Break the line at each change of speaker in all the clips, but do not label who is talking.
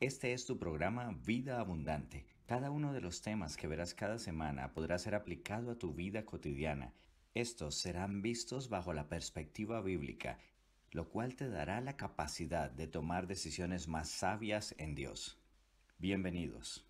Este es tu programa Vida Abundante. Cada uno de los temas que verás cada semana podrá ser aplicado a tu vida cotidiana. Estos serán vistos bajo la perspectiva bíblica, lo cual te dará la capacidad de tomar decisiones más sabias en Dios. Bienvenidos.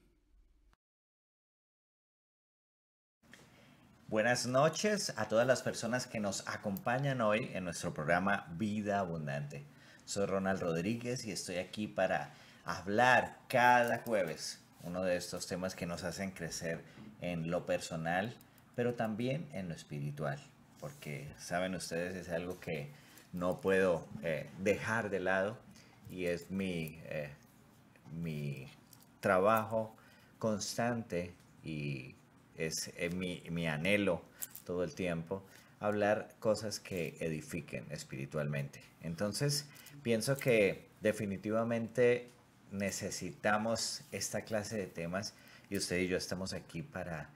Buenas noches a todas las personas que nos acompañan hoy en nuestro programa Vida Abundante. Soy Ronald Rodríguez y estoy aquí para hablar cada jueves uno de estos temas que nos hacen crecer en lo personal, pero también en lo espiritual, porque saben ustedes es algo que no puedo eh, dejar de lado y es mi, eh, mi trabajo constante y es eh, mi, mi anhelo todo el tiempo hablar cosas que edifiquen espiritualmente. Entonces, pienso que definitivamente necesitamos esta clase de temas y usted y yo estamos aquí para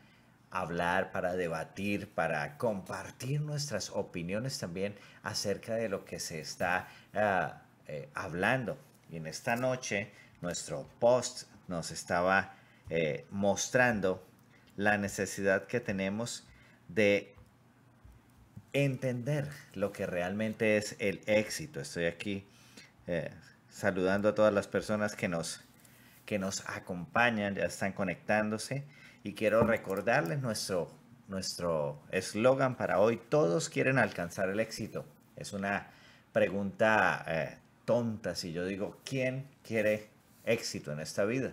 hablar, para debatir, para compartir nuestras opiniones también acerca de lo que se está ah, eh, hablando. Y en esta noche nuestro post nos estaba eh, mostrando la necesidad que tenemos de entender lo que realmente es el éxito. Estoy aquí eh, saludando a todas las personas que nos, que nos acompañan, ya están conectándose. Y quiero recordarles nuestro nuestro eslogan para hoy, todos quieren alcanzar el éxito. Es una pregunta eh, tonta si yo digo, ¿quién quiere éxito en esta vida?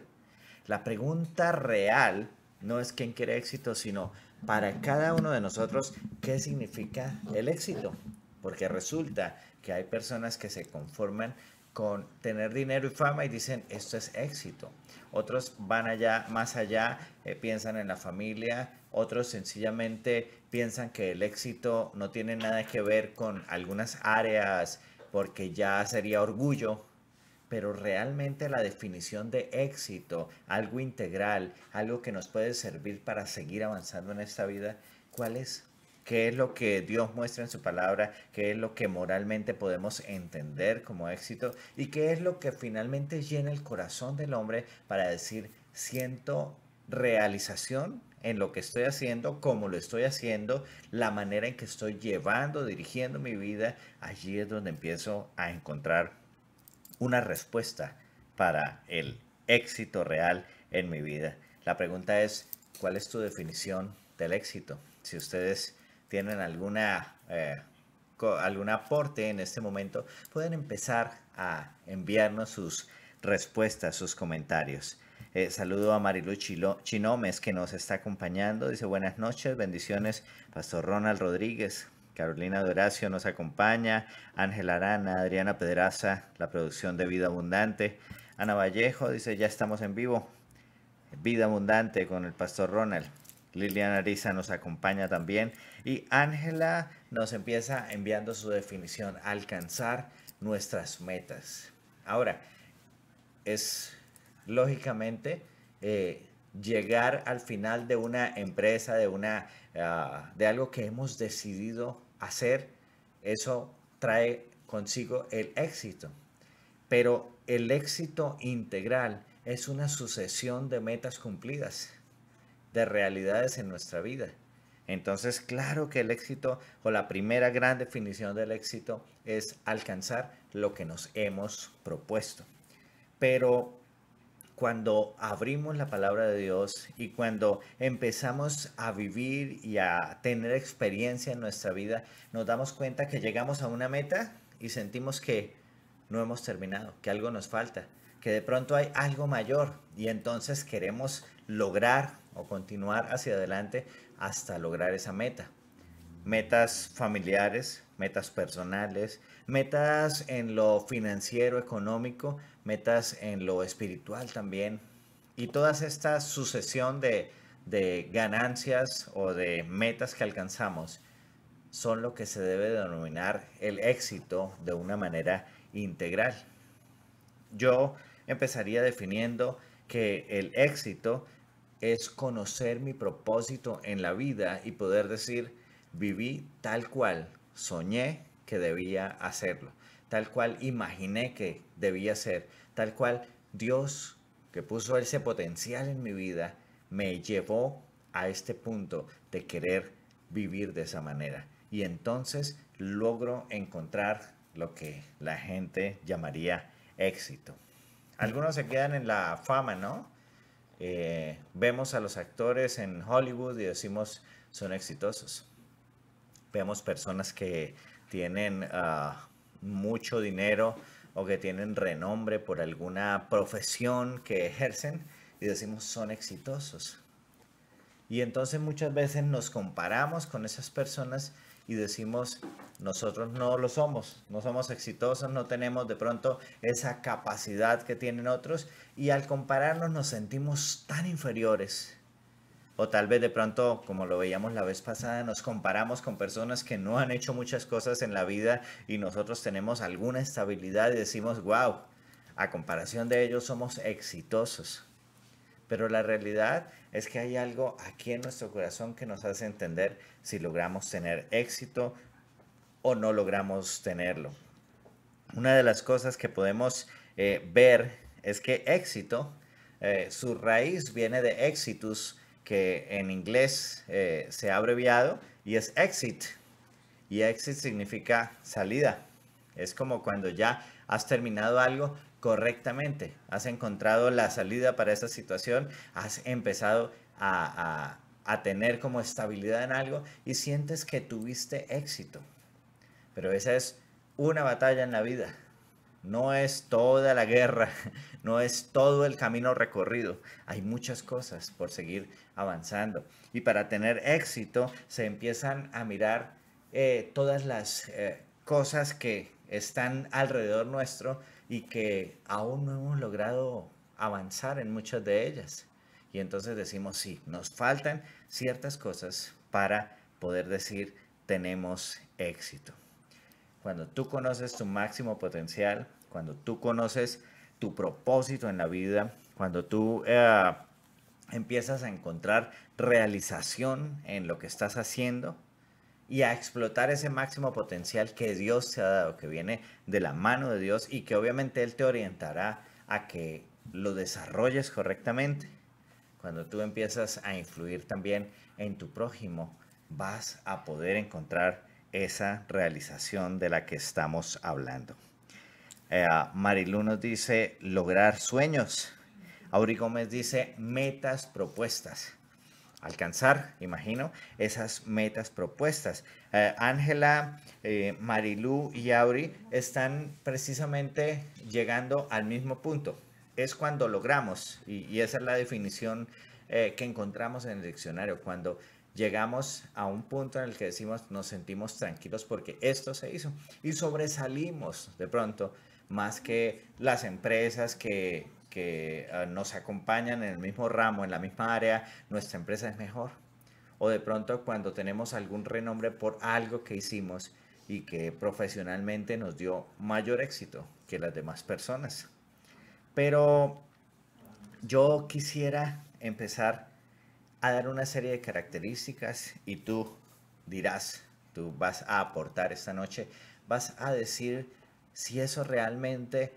La pregunta real no es quién quiere éxito, sino para cada uno de nosotros, ¿qué significa el éxito? Porque resulta que hay personas que se conforman con tener dinero y fama y dicen esto es éxito. Otros van allá, más allá, eh, piensan en la familia, otros sencillamente piensan que el éxito no tiene nada que ver con algunas áreas porque ya sería orgullo, pero realmente la definición de éxito, algo integral, algo que nos puede servir para seguir avanzando en esta vida, ¿cuál es? qué es lo que Dios muestra en su palabra, qué es lo que moralmente podemos entender como éxito y qué es lo que finalmente llena el corazón del hombre para decir, siento realización en lo que estoy haciendo, cómo lo estoy haciendo, la manera en que estoy llevando, dirigiendo mi vida, allí es donde empiezo a encontrar una respuesta para el éxito real en mi vida. La pregunta es, ¿cuál es tu definición del éxito? Si ustedes tienen alguna, eh, algún aporte en este momento, pueden empezar a enviarnos sus respuestas, sus comentarios. Eh, saludo a Marilu Chinómez, que nos está acompañando. Dice buenas noches, bendiciones. Pastor Ronald Rodríguez, Carolina Doracio nos acompaña, Ángel Arana, Adriana Pedraza, la producción de Vida Abundante. Ana Vallejo dice ya estamos en vivo. Vida Abundante con el Pastor Ronald. Liliana Arisa nos acompaña también. Y Ángela nos empieza enviando su definición, alcanzar nuestras metas. Ahora, es lógicamente eh, llegar al final de una empresa, de, una, ah, de algo que hemos decidido hacer, eso trae consigo el éxito. Pero el éxito integral es una sucesión de metas cumplidas de realidades en nuestra vida. Entonces, claro que el éxito o la primera gran definición del éxito es alcanzar lo que nos hemos propuesto. Pero cuando abrimos la palabra de Dios y cuando empezamos a vivir y a tener experiencia en nuestra vida, nos damos cuenta que llegamos a una meta y sentimos que no hemos terminado, que algo nos falta, que de pronto hay algo mayor y entonces queremos lograr o continuar hacia adelante hasta lograr esa meta. Metas familiares, metas personales, metas en lo financiero, económico, metas en lo espiritual también. Y toda esta sucesión de, de ganancias o de metas que alcanzamos son lo que se debe denominar el éxito de una manera integral. Yo empezaría definiendo que el éxito es conocer mi propósito en la vida y poder decir, viví tal cual soñé que debía hacerlo, tal cual imaginé que debía ser, tal cual Dios que puso ese potencial en mi vida me llevó a este punto de querer vivir de esa manera. Y entonces logro encontrar lo que la gente llamaría éxito. Algunos se quedan en la fama, ¿no? Eh, vemos a los actores en Hollywood y decimos son exitosos. Vemos personas que tienen ah, mucho dinero o que tienen renombre por alguna profesión que ejercen y decimos son exitosos. Y entonces muchas veces nos comparamos con esas personas y decimos, nosotros no lo somos, no somos exitosos, no tenemos de pronto esa capacidad que tienen otros y al compararnos nos sentimos tan inferiores. O tal vez de pronto, como lo veíamos la vez pasada, nos comparamos con personas que no han hecho muchas cosas en la vida y nosotros tenemos alguna estabilidad y decimos, wow, a comparación de ellos somos exitosos. Pero la realidad es que hay algo aquí en nuestro corazón que nos hace entender si logramos tener éxito o no logramos tenerlo. Una de las cosas que podemos eh, ver es que éxito, eh, su raíz viene de exitus, que en inglés eh, se ha abreviado y es exit. Y exit significa salida. Es como cuando ya has terminado algo, correctamente, has encontrado la salida para esa situación, has empezado a, tener como estabilidad en algo y sientes que tuviste éxito. Pero esa es una batalla en la vida, no es toda la guerra, no es todo el camino recorrido. Hay muchas cosas por seguir avanzando. Y para tener éxito se empiezan a mirar eh, todas las eh, cosas que están alrededor nuestro y que aún no hemos logrado avanzar en muchas de ellas. Y entonces decimos, sí, nos faltan ciertas cosas para poder decir, tenemos éxito. Cuando tú conoces tu máximo potencial, cuando tú conoces tu propósito en la vida, cuando tú eh, empiezas a encontrar realización en lo que estás haciendo, y a explotar ese máximo potencial que Dios te ha dado, que viene de la mano de Dios y que obviamente Él te orientará a que lo desarrolles correctamente. Cuando tú empiezas a influir también en tu prójimo, vas a poder encontrar esa realización de la que estamos hablando. Eh, ah, Marilu nos dice lograr sueños. Auri Gómez dice metas propuestas alcanzar, imagino, esas metas propuestas. Eh, Ángela, eh, Marilú y Auri están precisamente llegando al mismo punto. Es cuando logramos, y, esa es la definición eh, que encontramos en el diccionario, cuando llegamos a un punto en el que decimos nos sentimos tranquilos porque esto se hizo y sobresalimos de pronto más que las empresas que que ah, nos acompañan en el mismo ramo, en la misma área, nuestra empresa es mejor. O de pronto cuando tenemos algún renombre por algo que hicimos y que profesionalmente nos dio mayor éxito que las demás personas. Pero yo quisiera empezar a dar una serie de características y tú dirás, tú vas a aportar esta noche, vas a decir si eso realmente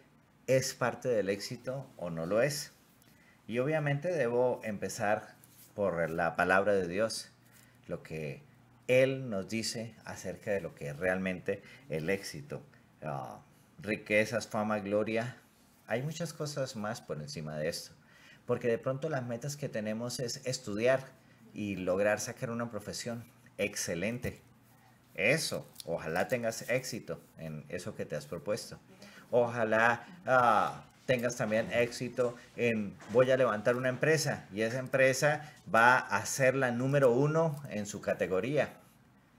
¿Es parte del éxito o no lo es? Y obviamente debo empezar por la palabra de Dios, lo que Él nos dice acerca de lo que es realmente el éxito. Ah, riquezas, fama, gloria. Hay muchas cosas más por encima de esto. Porque de pronto las metas que tenemos es estudiar y lograr sacar una profesión. Excelente. Eso. Ojalá tengas éxito en eso que te has propuesto. Ojalá ah, tengas también éxito en voy a levantar una empresa y esa empresa va a ser la número uno en su categoría.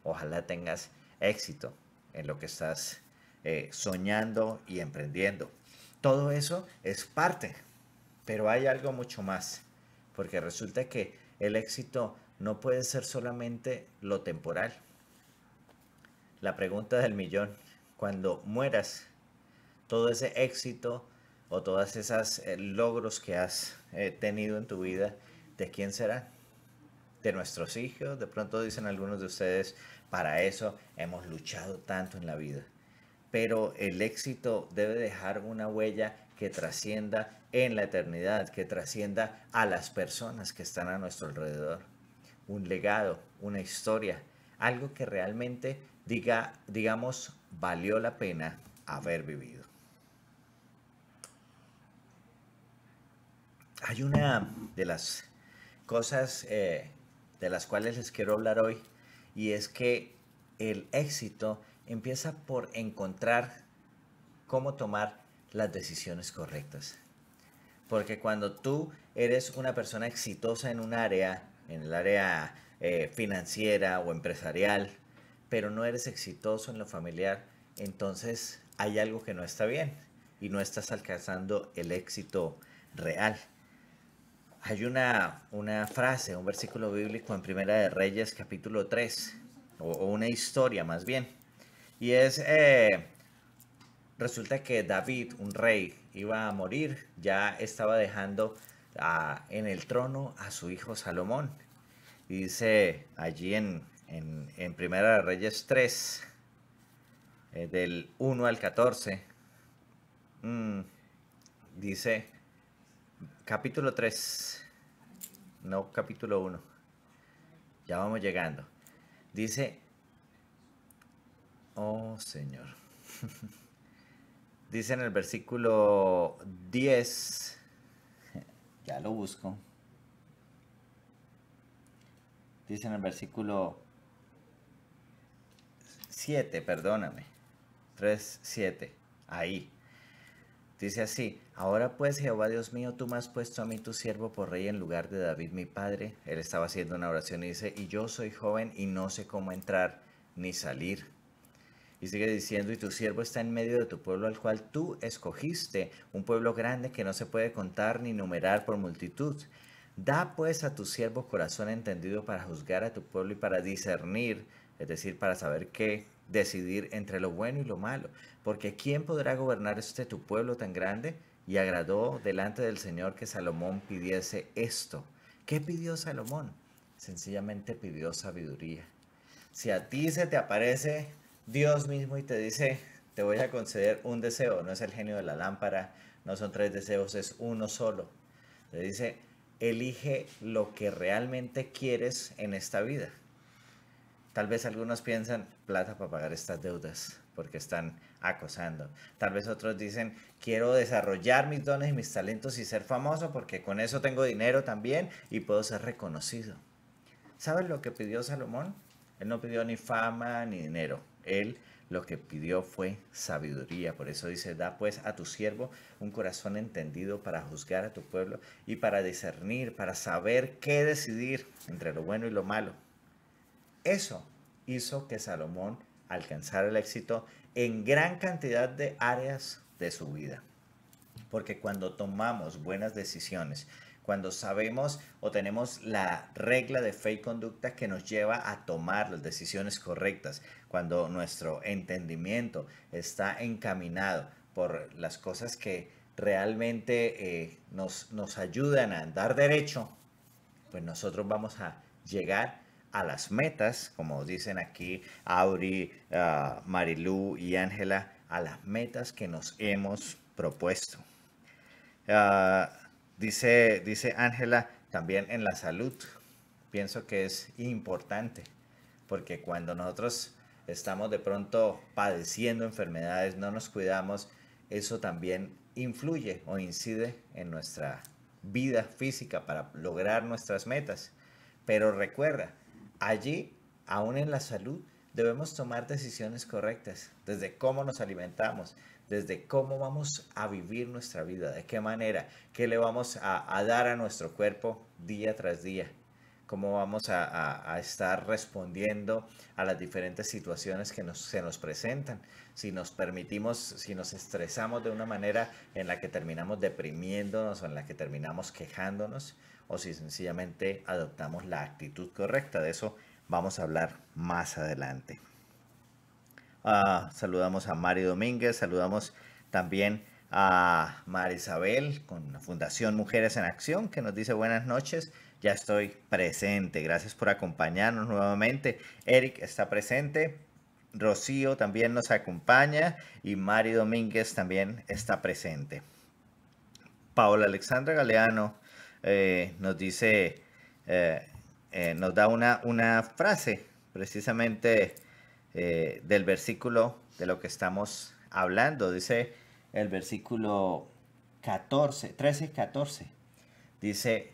Ojalá tengas éxito en lo que estás eh, soñando y emprendiendo. Todo eso es parte, pero hay algo mucho más, porque resulta que el éxito no puede ser solamente lo temporal. La pregunta del millón, cuando mueras, todo ese éxito o todas esas eh, logros que has eh, tenido en tu vida, ¿de quién será? ¿De nuestros hijos? De pronto dicen algunos de ustedes, para eso hemos luchado tanto en la vida. Pero el éxito debe dejar una huella que trascienda en la eternidad, que trascienda a las personas que están a nuestro alrededor. Un legado, una historia, algo que realmente diga, digamos, valió la pena haber vivido. Hay una de las cosas eh, de las cuales les quiero hablar hoy y es que el éxito empieza por encontrar cómo tomar las decisiones correctas. Porque cuando tú eres una persona exitosa en un área, en el área eh, financiera o empresarial, pero no eres exitoso en lo familiar, entonces hay algo que no está bien y no estás alcanzando el éxito real. Hay una, una frase, un versículo bíblico en Primera de Reyes capítulo 3, o, una historia más bien. Y es, eh, resulta que David, un rey, iba a morir, ya estaba dejando ah, en el trono a su hijo Salomón. Y dice allí en, Primera de Reyes 3, eh, del 1 al 14, mm, dice, Capítulo 3, no capítulo 1. Ya vamos llegando. Dice, oh Señor. Dice en el versículo 10, ya lo busco. Dice en el versículo 7, perdóname. 3, 7. Ahí. Dice así, Ahora pues, Jehová Dios mío, tú me has puesto a mí tu siervo por rey en lugar de David mi padre. Él estaba haciendo una oración y dice, y yo soy joven y no sé cómo entrar ni salir. Y sigue diciendo, y tu siervo está en medio de tu pueblo al cual tú escogiste, un pueblo grande que no se puede contar ni numerar por multitud. Da pues a tu siervo corazón entendido para juzgar a tu pueblo y para discernir, es decir, para saber qué decidir entre lo bueno y lo malo. Porque ¿quién podrá gobernar este tu pueblo tan grande? Y agradó delante del Señor que Salomón pidiese esto. ¿Qué pidió Salomón? Sencillamente pidió sabiduría. Si a ti se te aparece Dios mismo y te dice, te voy a conceder un deseo, no es el genio de la lámpara, no son tres deseos, es uno solo. Le dice, elige lo que realmente quieres en esta vida. Tal vez algunos piensan plata para pagar estas deudas, porque están acosando. Tal vez otros dicen, quiero desarrollar mis dones y mis talentos y ser famoso porque con eso tengo dinero también y puedo ser reconocido. ¿Sabes lo que pidió Salomón? Él no pidió ni fama ni dinero. Él lo que pidió fue sabiduría. Por eso dice, da pues a tu siervo un corazón entendido para juzgar a tu pueblo y para discernir, para saber qué decidir entre lo bueno y lo malo. Eso hizo que Salomón alcanzara el éxito en gran cantidad de áreas de su vida. Porque cuando tomamos buenas decisiones, cuando sabemos o tenemos la regla de fe y conducta que nos lleva a tomar las decisiones correctas, cuando nuestro entendimiento está encaminado por las cosas que realmente eh, nos, nos ayudan a andar derecho, pues nosotros vamos a llegar a las metas, como dicen aquí Auri, Marilu ah, Marilú y Ángela, a las metas que nos hemos propuesto. Ah, dice Ángela, también en la salud. Pienso que es importante, porque cuando nosotros estamos de pronto padeciendo enfermedades, no nos cuidamos, eso también influye o incide en nuestra vida física para lograr nuestras metas. Pero recuerda, Allí, aún en la salud, debemos tomar decisiones correctas, desde cómo nos alimentamos, desde cómo vamos a vivir nuestra vida, de qué manera, qué le vamos a, dar a nuestro cuerpo día tras día, cómo vamos a, estar respondiendo a las diferentes situaciones que se nos presentan. Si nos permitimos, si nos estresamos de una manera en la que terminamos deprimiéndonos o en la que terminamos quejándonos, o si sencillamente adoptamos la actitud correcta. De eso vamos a hablar más adelante. Ah, saludamos a Mari Domínguez, saludamos también a Isabel con la Fundación Mujeres en Acción que nos dice buenas noches. Ya estoy presente. Gracias por acompañarnos nuevamente. Eric está presente. Rocío también nos acompaña y Mari Domínguez también está presente. Paola Alexandra Galeano eh, nos dice, eh, eh, nos da una, una frase precisamente del versículo de lo que estamos hablando. Dice el versículo 14, 13 14. Dice,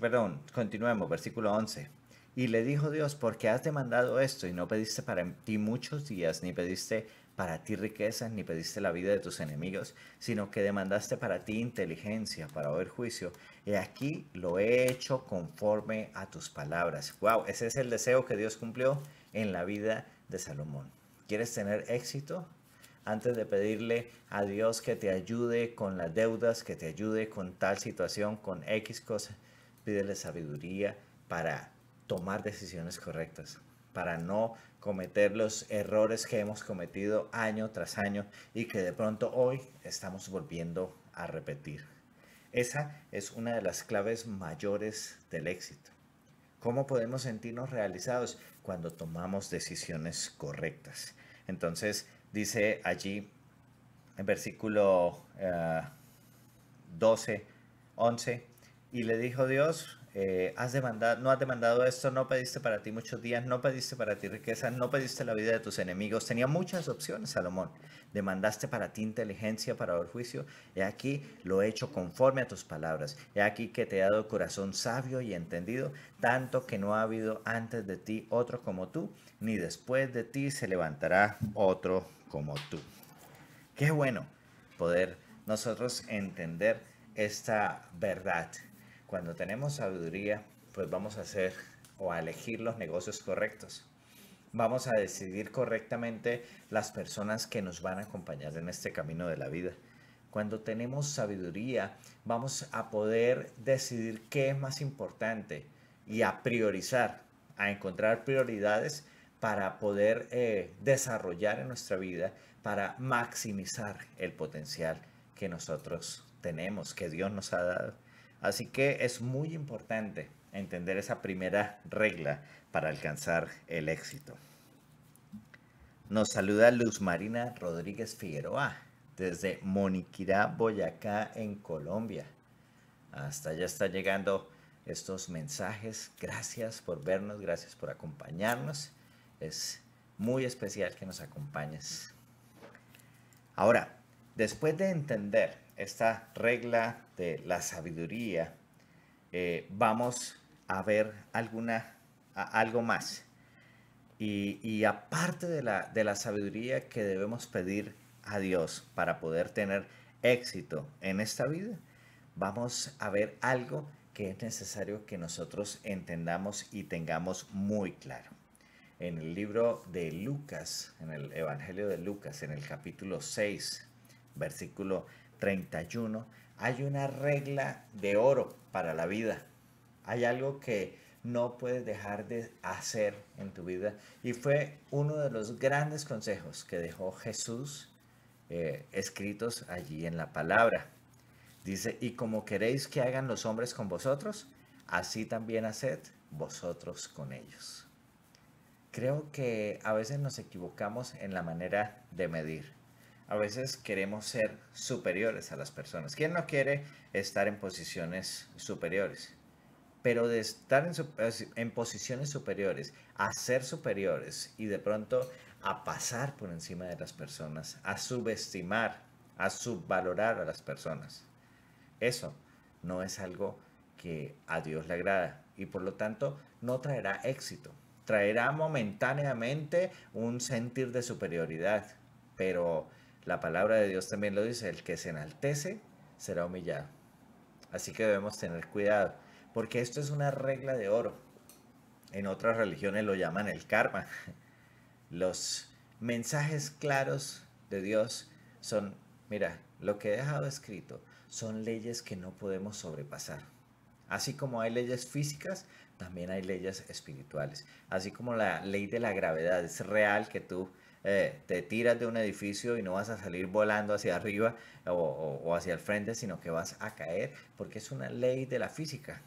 perdón, continuemos, versículo 11. Y le dijo Dios, porque has demandado esto y no pediste para ti muchos días, ni pediste para ti riqueza, ni pediste la vida de tus enemigos, sino que demandaste para ti inteligencia, para oír juicio. Y aquí lo he hecho conforme a tus palabras. Wow, ese es el deseo que Dios cumplió en la vida de Salomón. ¿Quieres tener éxito? Antes de pedirle a Dios que te ayude con las deudas, que te ayude con tal situación, con X cosas, pídele sabiduría para tomar decisiones correctas, para no cometer los errores que hemos cometido año tras año y que de pronto hoy estamos volviendo a repetir. Esa es una de las claves mayores del éxito. ¿Cómo podemos sentirnos realizados cuando tomamos decisiones correctas? Entonces dice allí en versículo 12, eh, 11, y le dijo Dios, eh, has demandado, no has demandado esto, no pediste para ti muchos días, no pediste para ti riqueza, no pediste la vida de tus enemigos. Tenía muchas opciones, Salomón. Demandaste para ti inteligencia, para el juicio. He aquí lo he hecho conforme a tus palabras. He aquí que te he dado corazón sabio y entendido, tanto que no ha habido antes de ti otro como tú, ni después de ti se levantará otro como tú. Qué bueno poder nosotros entender esta verdad cuando tenemos sabiduría, pues vamos a hacer o a elegir los negocios correctos. Vamos a decidir correctamente las personas que nos van a acompañar en este camino de la vida. Cuando tenemos sabiduría, vamos a poder decidir qué es más importante y a priorizar, a encontrar prioridades para poder eh, desarrollar en nuestra vida, para maximizar el potencial que nosotros tenemos, que Dios nos ha dado. Así que es muy importante entender esa primera regla para alcanzar el éxito. Nos saluda Luz Marina Rodríguez Figueroa desde Moniquirá, Boyacá, en Colombia. Hasta allá está llegando estos mensajes. Gracias por vernos, gracias por acompañarnos. Es muy especial que nos acompañes. Ahora, después de entender esta regla de la sabiduría, eh, vamos a ver alguna, algo más. Y, aparte de la, de la sabiduría que debemos pedir a Dios para poder tener éxito en esta vida, vamos a ver algo que es necesario que nosotros entendamos y tengamos muy claro. En el libro de Lucas, en el Evangelio de Lucas, en el capítulo 6, versículo 31, hay una regla de oro para la vida. Hay algo que no puedes dejar de hacer en tu vida. Y fue uno de los grandes consejos que dejó Jesús eh, escritos allí en la palabra. Dice, y como queréis que hagan los hombres con vosotros, así también haced vosotros con ellos. Creo que a veces nos equivocamos en la manera de medir a veces queremos ser superiores a las personas. ¿Quién no quiere estar en posiciones superiores? Pero de estar en, eh, en, posiciones superiores a ser superiores y de pronto a pasar por encima de las personas, a subestimar, a subvalorar a las personas. Eso no es algo que a Dios le agrada y por lo tanto no traerá éxito. Traerá momentáneamente un sentir de superioridad, pero la palabra de Dios también lo dice, el que se enaltece será humillado. Así que debemos tener cuidado, porque esto es una regla de oro. En otras religiones lo llaman el karma. Los mensajes claros de Dios son, mira, lo que he dejado escrito son leyes que no podemos sobrepasar. Así como hay leyes físicas, también hay leyes espirituales. Así como la ley de la gravedad es real que tú eh, te tiras de un edificio y no vas a salir volando hacia arriba o, hacia el frente, sino que vas a caer, porque es una ley de la física.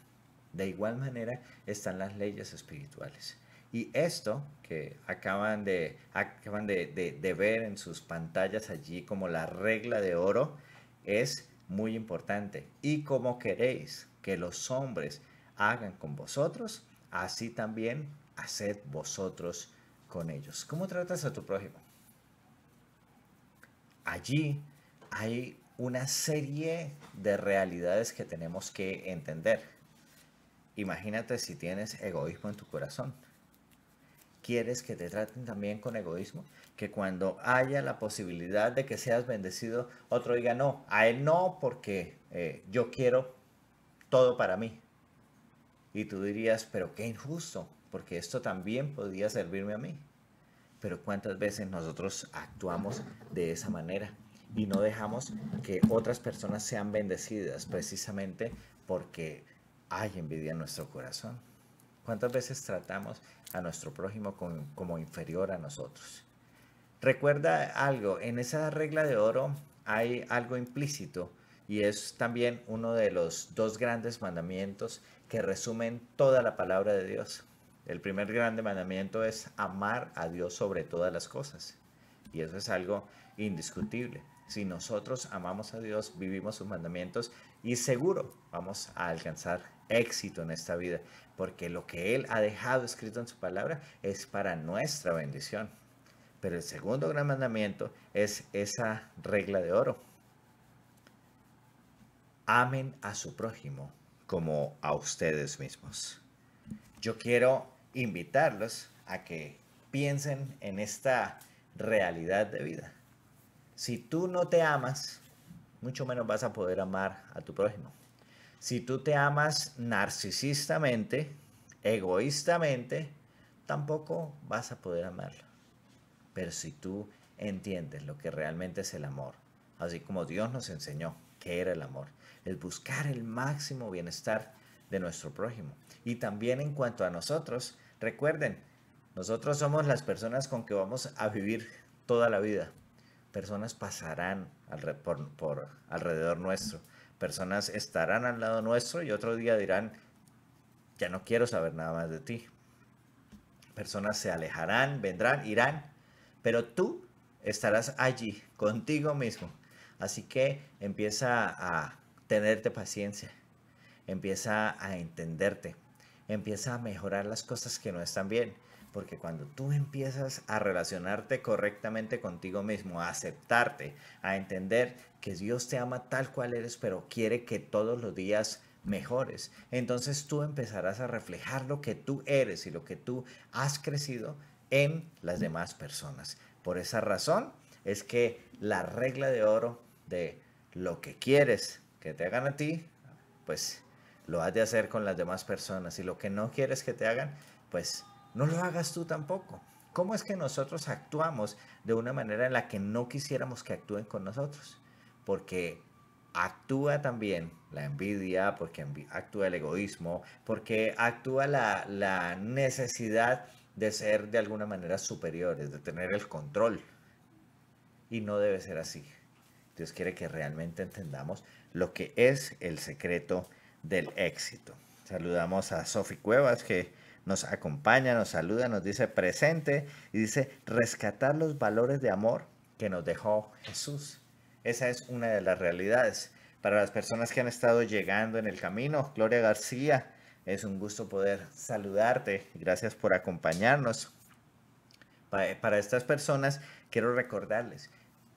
De igual manera están las leyes espirituales. Y esto que acaban de, acaban de, ver en sus pantallas allí como la regla de oro es muy importante. Y como queréis que los hombres hagan con vosotros, así también haced vosotros con ellos. ¿Cómo tratas a tu prójimo? Allí hay una serie de realidades que tenemos que entender. Imagínate si tienes egoísmo en tu corazón. ¿Quieres que te traten también con egoísmo? Que cuando haya la posibilidad de que seas bendecido, otro diga no, a él no porque eh, yo quiero todo para mí. Y tú dirías, pero qué injusto, porque esto también podría servirme a mí. Pero cuántas veces nosotros actuamos de esa manera y no dejamos que otras personas sean bendecidas precisamente porque hay envidia en nuestro corazón. ¿Cuántas veces tratamos a nuestro prójimo como inferior a nosotros? Recuerda algo, en esa regla de oro hay algo implícito y es también uno de los dos grandes mandamientos que resumen toda la palabra de Dios. El primer gran mandamiento es amar a Dios sobre todas las cosas. Y eso es algo indiscutible. Si nosotros amamos a Dios, vivimos sus mandamientos y seguro vamos a alcanzar éxito en esta vida, porque lo que Él ha dejado escrito en su palabra es para nuestra bendición. Pero el segundo gran mandamiento es esa regla de oro. Amen a su prójimo como a ustedes mismos. Yo quiero invitarlos a que piensen en esta realidad de vida. Si tú no te amas, mucho menos vas a poder amar a tu prójimo. Si tú te amas narcisistamente, egoístamente, tampoco vas a poder amarlo. Pero si tú entiendes lo que realmente es el amor, así como Dios nos enseñó que era el amor, el buscar el máximo bienestar de nuestro prójimo y también en cuanto a nosotros, Recuerden, nosotros somos las personas con que vamos a vivir toda la vida. Personas pasarán por alrededor nuestro. Personas estarán al lado nuestro y otro día dirán, ya no quiero saber nada más de ti. Personas se alejarán, vendrán, irán, pero tú estarás allí contigo mismo. Así que empieza a tenerte paciencia, empieza a entenderte, empieza a mejorar las cosas que no están bien. Porque cuando tú empiezas a relacionarte correctamente contigo mismo, a aceptarte, a entender que Dios te ama tal cual eres, pero quiere que todos los días mejores, entonces tú empezarás a reflejar lo que tú eres y lo que tú has crecido en las demás personas. Por esa razón es que la regla de oro de lo que quieres que te hagan a ti, pues lo has de hacer con las demás personas y lo que no quieres que te hagan, pues no lo hagas tú tampoco. ¿Cómo es que nosotros actuamos de una manera en la que no quisiéramos que actúen con nosotros? Porque actúa también la envidia, porque actúa el egoísmo, porque actúa la, necesidad de ser de alguna manera superiores, de tener el control. Y no debe ser así. Dios quiere que realmente entendamos lo que es el secreto del éxito. Saludamos a Sofi Cuevas que nos acompaña, nos saluda, nos dice presente y dice rescatar los valores de amor que nos dejó Jesús. Esa es una de las realidades. Para las personas que han estado llegando en el camino, Gloria García, es un gusto poder saludarte. Gracias por acompañarnos. Para estas personas, quiero recordarles,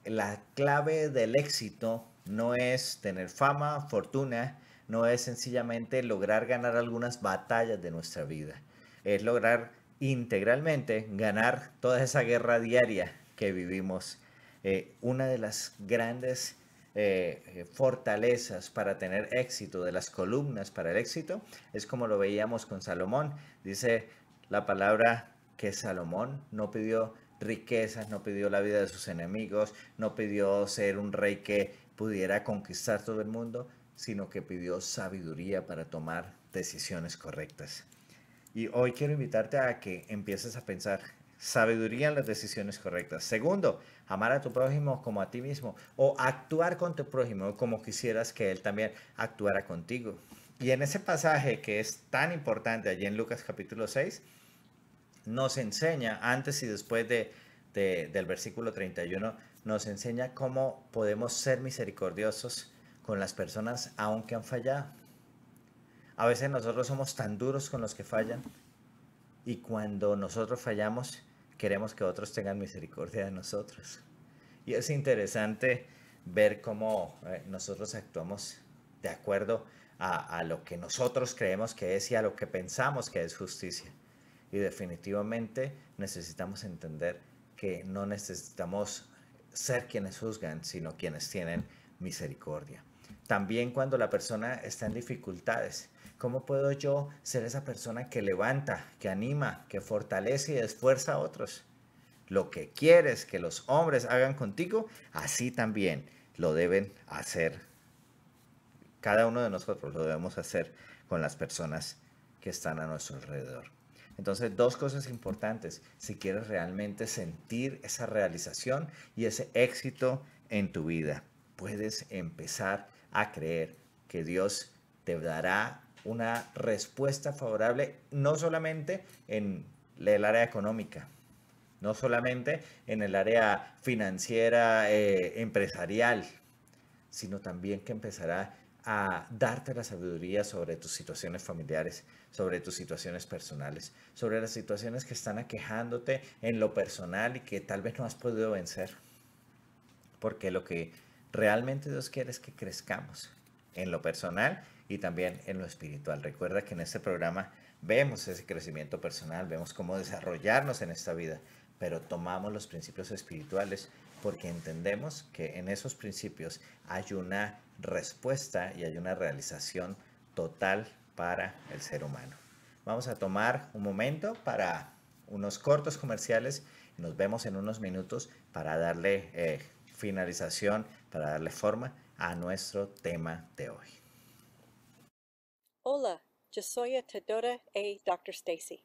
la clave del éxito no es tener fama, fortuna, no es sencillamente lograr ganar algunas batallas de nuestra vida, es lograr integralmente ganar toda esa guerra diaria que vivimos. Eh, una de las grandes eh, fortalezas para tener éxito, de las columnas para el éxito, es como lo veíamos con Salomón. Dice la palabra que Salomón no pidió riquezas, no pidió la vida de sus enemigos, no pidió ser un rey que pudiera conquistar todo el mundo, sino que pidió sabiduría para tomar decisiones correctas. Y hoy quiero invitarte a que empieces a pensar sabiduría en las decisiones correctas. Segundo, amar a tu prójimo como a ti mismo o actuar con tu prójimo como quisieras que él también actuara contigo. Y en ese pasaje que es tan importante allí en Lucas capítulo 6, nos enseña antes y después del versículo 31, nos enseña cómo podemos ser misericordiosos con las personas aunque han fallado. A veces nosotros somos tan duros con los que fallan y cuando nosotros fallamos queremos que otros tengan misericordia de nosotros. Y es interesante ver cómo eh, nosotros actuamos de acuerdo a, lo que nosotros creemos que es y a lo que pensamos que es justicia. Y definitivamente necesitamos entender que no necesitamos ser quienes juzgan, sino quienes tienen misericordia. También cuando la persona está en dificultades. ¿Cómo puedo yo ser esa persona que levanta, que anima, que fortalece y esfuerza a otros? Lo que quieres que los hombres hagan contigo, así también lo deben hacer. Cada uno de nosotros lo debemos hacer con las personas que están a nuestro alrededor. Entonces, dos cosas importantes si quieres realmente sentir esa realización y ese éxito en tu vida. Puedes empezar a creer que Dios te dará una respuesta favorable, no solamente en el área económica, no solamente en el área financiera, eh, empresarial, sino también que empezará a darte la sabiduría sobre tus situaciones familiares, sobre tus situaciones personales, sobre las situaciones que están aquejándote en lo personal y que tal vez no has podido vencer. Porque lo que Realmente Dios quiere es que crezcamos en lo personal y también en lo espiritual. Recuerda que en este programa vemos ese crecimiento personal, vemos cómo desarrollarnos en esta vida, pero tomamos los principios espirituales porque entendemos que en esos principios hay una respuesta y hay una realización total para el ser humano. Vamos a tomar un momento para unos cortos comerciales. Nos vemos en unos minutos para darle eh, finalización, para darle forma a nuestro tema de hoy. Hola, yo soy Tedora A. Dr. Stacy.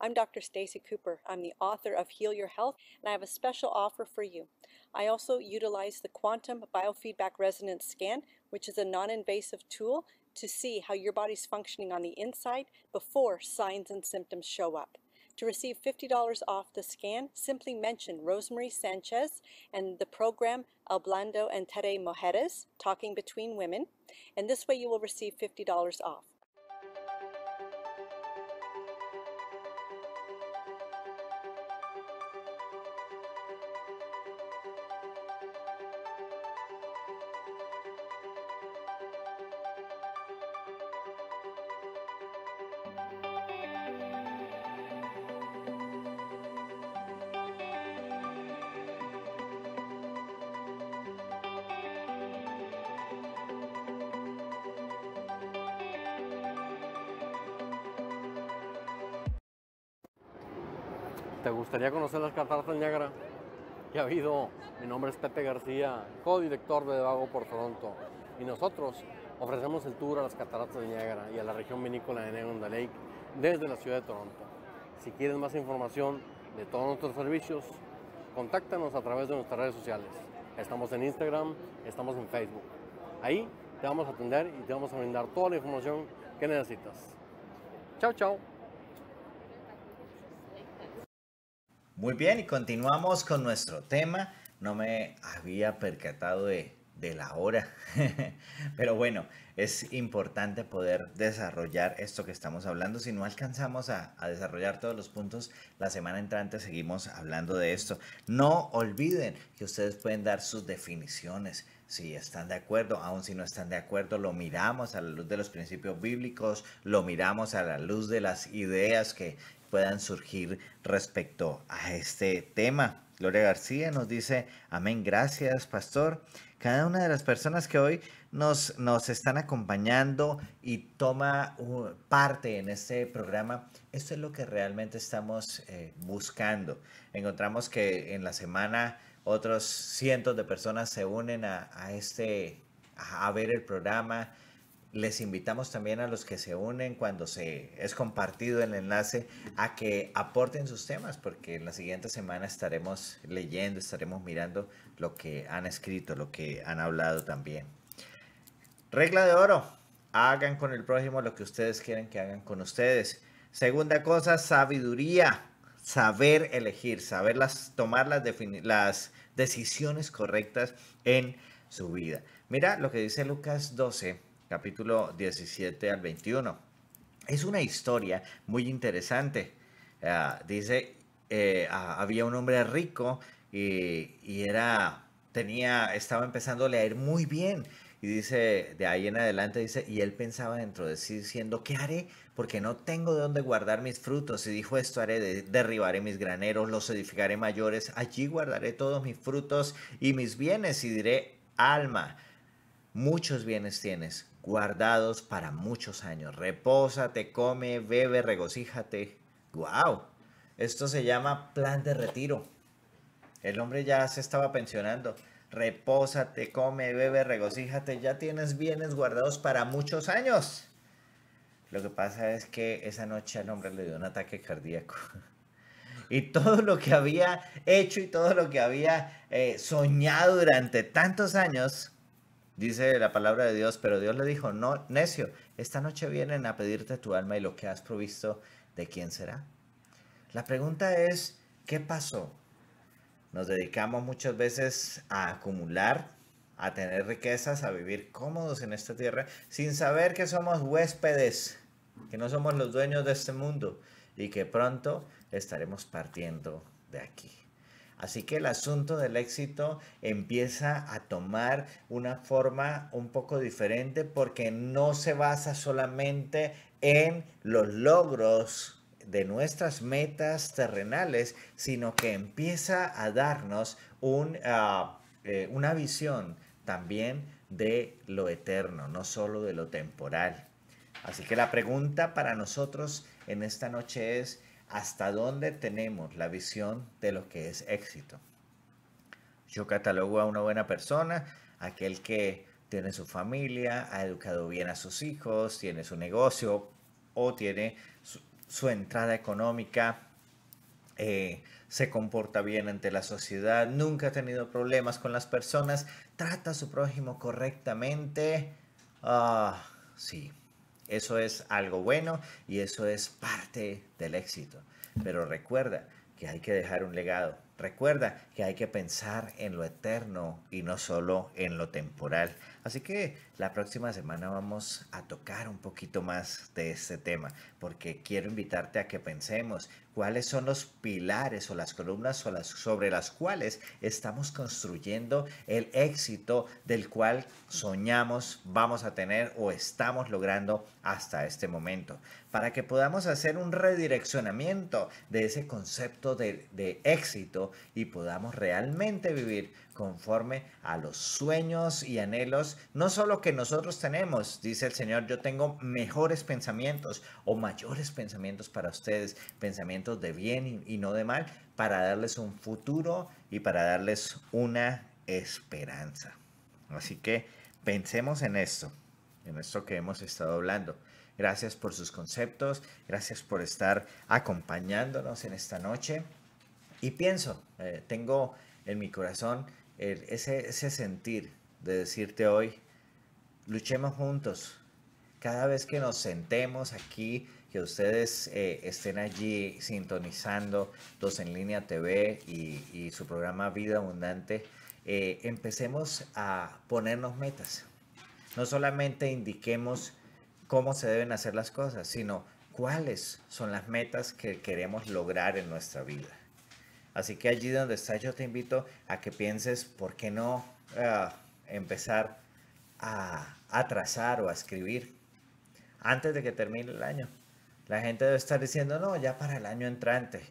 I'm Dr. Stacy Cooper. I'm the author of Heal Your Health, and I have a special offer for you. I also utilize the Quantum Biofeedback Resonance Scan, which is a non invasive tool to see how your body's functioning on the inside before signs and symptoms show up. To receive $50 off the scan, simply mention Rosemary Sanchez and the program and entre Mujeres, Talking Between Women, and this way you will receive $50 off. ¿Quería conocer las cataratas Niagara que ha habido. Mi nombre es Pepe García, co-director de Vago por Toronto. Y nosotros ofrecemos el tour a las cataratas de Niágara y a la región vinícola de Negonda Lake desde la ciudad de Toronto. Si quieres más información de todos nuestros servicios, contáctanos a través de nuestras redes sociales. Estamos en Instagram, estamos en Facebook. Ahí te vamos a atender y te vamos a brindar toda la información que necesitas. Chao, chao. Muy bien, y continuamos con nuestro tema. No me había percatado de, la hora, pero bueno, es importante poder desarrollar esto que estamos hablando. Si no alcanzamos a, desarrollar todos los puntos, la semana entrante seguimos hablando de esto. No olviden que ustedes pueden dar sus definiciones. Si están de acuerdo, aun si no están de acuerdo, lo miramos a la luz de los principios bíblicos, lo miramos a la luz de las ideas que, puedan surgir respecto a este tema. Gloria García nos dice, amén, gracias, pastor. Cada una de las personas que hoy nos, nos están acompañando y toma uh, parte en este programa, esto es lo que realmente estamos eh, buscando. Encontramos que en la semana otros cientos de personas se unen a, a este, a ver el programa, les invitamos también a los que se unen cuando se es compartido el enlace a que aporten sus temas, porque en la siguiente semana estaremos leyendo, estaremos mirando lo que han escrito, lo que han hablado también. Regla de oro, hagan con el prójimo lo que ustedes quieren que hagan con ustedes. Segunda cosa, sabiduría, saber elegir, saber tomar las, las decisiones correctas en su vida. Mira lo que dice Lucas 12, capítulo 17 al 21. Es una historia muy interesante. Ah, dice, eh, ah, había un hombre rico y, era, tenía, estaba empezando a leer muy bien. Y dice, de ahí en adelante dice, y él pensaba dentro de sí diciendo, ¿qué haré? Porque no tengo de dónde guardar mis frutos. Y dijo, esto haré, de, derribaré mis graneros, los edificaré mayores, allí guardaré todos mis frutos y mis bienes y diré, alma muchos bienes tienes, guardados para muchos años. Repósate, come, bebe, regocíjate. ¡Wow! Esto se llama plan de retiro. El hombre ya se estaba pensionando. Repósate, come, bebe, regocíjate. Ya tienes bienes guardados para muchos años. Lo que pasa es que esa noche el hombre le dio un ataque cardíaco. Y todo lo que había hecho y todo lo que había eh, soñado durante tantos años Dice la palabra de Dios, pero Dios le dijo, no, necio, esta noche vienen a pedirte tu alma y lo que has provisto, ¿de quién será? La pregunta es, ¿qué pasó? Nos dedicamos muchas veces a acumular, a tener riquezas, a vivir cómodos en esta tierra, sin saber que somos huéspedes, que no somos los dueños de este mundo y que pronto estaremos partiendo de aquí. Así que el asunto del éxito empieza a tomar una forma un poco diferente porque no se basa solamente en los logros de nuestras metas terrenales, sino que empieza a darnos ah, eh, una visión también de lo eterno, no solo de lo temporal. Así que la pregunta para nosotros en esta noche es, hasta dónde tenemos la visión de lo que es éxito. Yo catalogo a una buena persona, aquel que tiene su familia, ha educado bien a sus hijos, tiene su negocio o tiene su, entrada económica, eh, se comporta bien ante la sociedad, nunca ha tenido problemas con las personas, trata a su prójimo correctamente. Ah, sí, eso es algo bueno y eso es parte del éxito. Pero recuerda que hay que dejar un legado. Recuerda que hay que pensar en lo eterno y no solo en lo temporal. Así que la próxima semana vamos a tocar un poquito más de este tema, porque quiero invitarte a que pensemos cuáles son los pilares o las columnas sobre las cuales estamos construyendo el éxito del cual soñamos, vamos a tener o estamos logrando hasta este momento, para que podamos hacer un redireccionamiento de ese concepto de, de éxito y podamos realmente vivir conforme a los sueños y anhelos, no solo que nosotros tenemos, dice el Señor, yo tengo mejores pensamientos o mayores pensamientos para ustedes, pensamientos de bien y, no de mal, para darles un futuro y para darles una esperanza. Así que pensemos en esto, en esto que hemos estado hablando. Gracias por sus conceptos, gracias por estar acompañándonos en esta noche. Y pienso, eh, tengo en mi corazón ese, sentir de decirte hoy, luchemos juntos. Cada vez que nos sentemos aquí, que ustedes eh, estén allí sintonizando Dos en Línea TV y, su programa Vida Abundante, eh, empecemos a ponernos metas. No solamente indiquemos cómo se deben hacer las cosas, sino cuáles son las metas que queremos lograr en nuestra vida. Así que allí donde estás yo te invito a que pienses, ¿por qué no ah, empezar a, a trazar o a escribir antes de que termine el año? La gente debe estar diciendo, no, ya para el año entrante.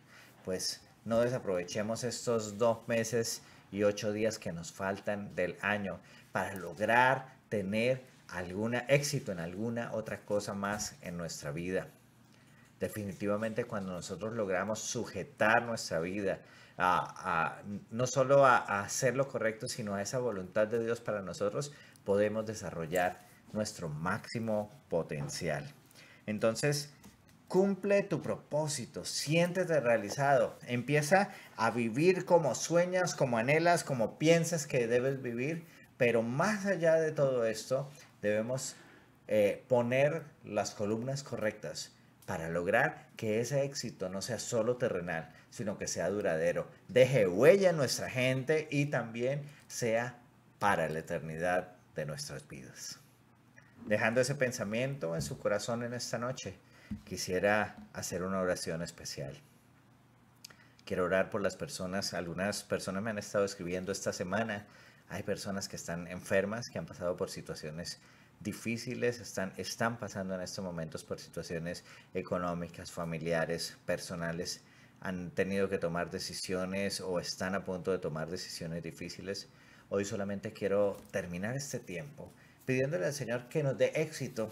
Pues no desaprovechemos estos dos meses y ocho días que nos faltan del año para lograr tener algún éxito en alguna otra cosa más en nuestra vida. Definitivamente cuando nosotros logramos sujetar nuestra vida a, no solo a, hacer lo correcto, sino a esa voluntad de Dios para nosotros, podemos desarrollar nuestro máximo potencial. Entonces, cumple tu propósito, siéntete realizado, empieza a vivir como sueñas, como anhelas, como piensas que debes vivir, pero más allá de todo esto, debemos eh, poner las columnas correctas para lograr que ese éxito no sea solo terrenal, sino que sea duradero, deje huella en nuestra gente y también sea para la eternidad de nuestras vidas. Dejando ese pensamiento en su corazón en esta noche, quisiera hacer una oración especial. Quiero orar por las personas, algunas personas me han estado escribiendo esta semana, hay personas que están enfermas, que han pasado por situaciones difíciles están, están pasando en estos momentos por situaciones económicas, familiares, personales, han tenido que tomar decisiones o están a punto de tomar decisiones difíciles. Hoy solamente quiero terminar este tiempo pidiéndole al Señor que nos dé éxito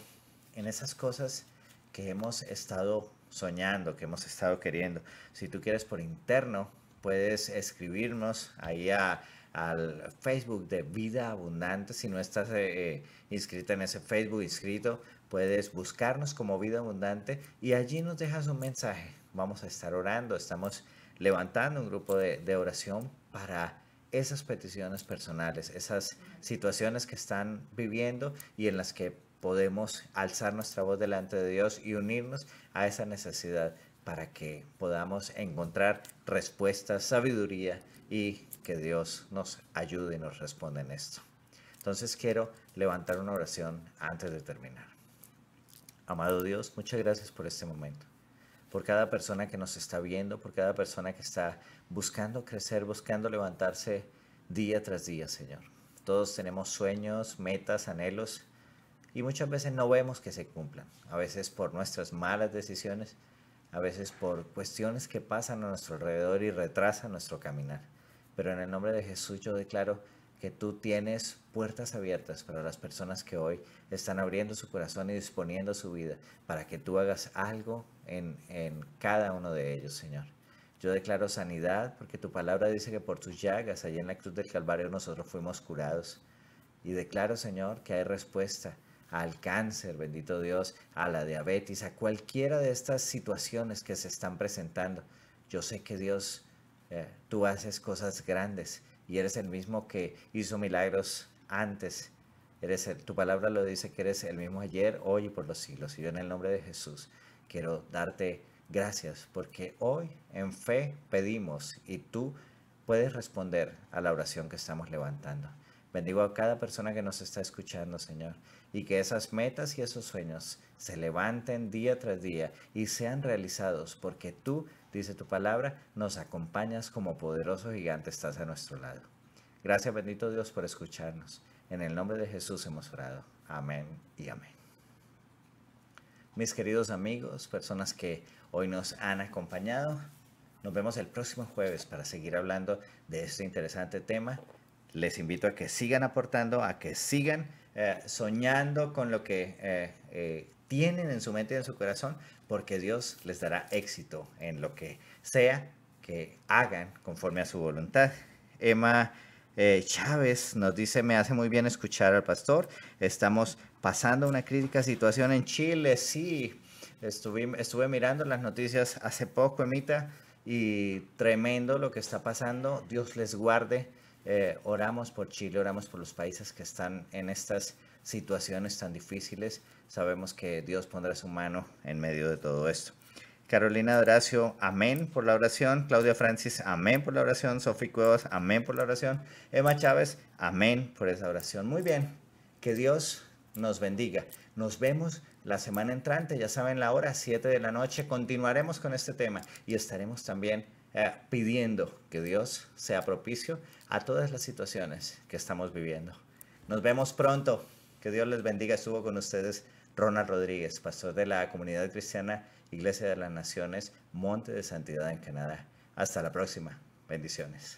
en esas cosas que hemos estado soñando, que hemos estado queriendo. Si tú quieres por interno, puedes escribirnos ahí a al Facebook de Vida Abundante. Si no estás inscrito eh, inscrita en ese Facebook, inscrito, puedes buscarnos como Vida Abundante y allí nos dejas un mensaje. Vamos a estar orando, estamos levantando un grupo de, de oración para esas peticiones personales, esas situaciones que están viviendo y en las que podemos alzar nuestra voz delante de Dios y unirnos a esa necesidad para que podamos encontrar respuestas, sabiduría y que Dios nos ayude y nos responda en esto. Entonces quiero levantar una oración antes de terminar. Amado Dios, muchas gracias por este momento, por cada persona que nos está viendo, por cada persona que está buscando crecer, buscando levantarse día tras día, Señor. Todos tenemos sueños, metas, anhelos y muchas veces no vemos que se cumplan, a veces por nuestras malas decisiones, a veces por cuestiones que pasan a nuestro alrededor y retrasan nuestro caminar. Pero en el nombre de Jesús yo declaro que tú tienes puertas abiertas para las personas que hoy están abriendo su corazón y disponiendo su vida para que tú hagas algo en, cada uno de ellos, Señor. Yo declaro sanidad porque tu palabra dice que por tus llagas allá en la cruz del Calvario nosotros fuimos curados. Y declaro, Señor, que hay respuesta al cáncer, bendito Dios, a la diabetes, a cualquiera de estas situaciones que se están presentando. Yo sé que Dios eh, tú haces cosas grandes y eres el mismo que hizo milagros antes. Eres tu palabra lo dice que eres el mismo ayer, hoy y por los siglos. Y yo en el nombre de Jesús quiero darte gracias porque hoy en fe pedimos y tú puedes responder a la oración que estamos levantando. Bendigo a cada persona que nos está escuchando, Señor y que esas metas y esos sueños se levanten día tras día y sean realizados porque tú, dice tu palabra, nos acompañas como poderoso gigante, estás a nuestro lado. Gracias bendito Dios por escucharnos. En el nombre de Jesús hemos orado. Amén y amén. Mis queridos amigos, personas que hoy nos han acompañado, nos vemos el próximo jueves para seguir hablando de este interesante tema. Les invito a que sigan aportando, a que sigan eh, soñando con lo que eh, eh, tienen en su mente y en su corazón, porque Dios les dará éxito en lo que sea que hagan conforme a su voluntad. Emma Chávez nos dice, me hace muy bien escuchar al pastor, estamos pasando una crítica situación en Chile, sí, estuve, estuve mirando las noticias hace poco, Emita, y tremendo lo que está pasando, Dios les guarde eh, oramos por Chile, oramos por los países que están en estas situaciones tan difíciles. Sabemos que Dios pondrá su mano en medio de todo esto. Carolina Horacio, amén por la oración. Claudia Francis, amén por la oración. Sofía Cuevas, amén por la oración. Emma Chávez, amén por esa oración. Muy bien, que Dios nos bendiga. Nos vemos la semana entrante, ya saben la hora, 7 de la noche. Continuaremos con este tema y estaremos también eh, pidiendo que Dios sea propicio a todas las situaciones que estamos viviendo. Nos vemos pronto. Que Dios les bendiga. Estuvo con ustedes Ronald Rodríguez, pastor de la comunidad cristiana Iglesia de las Naciones, Monte de Santidad en Canadá. Hasta la próxima. Bendiciones.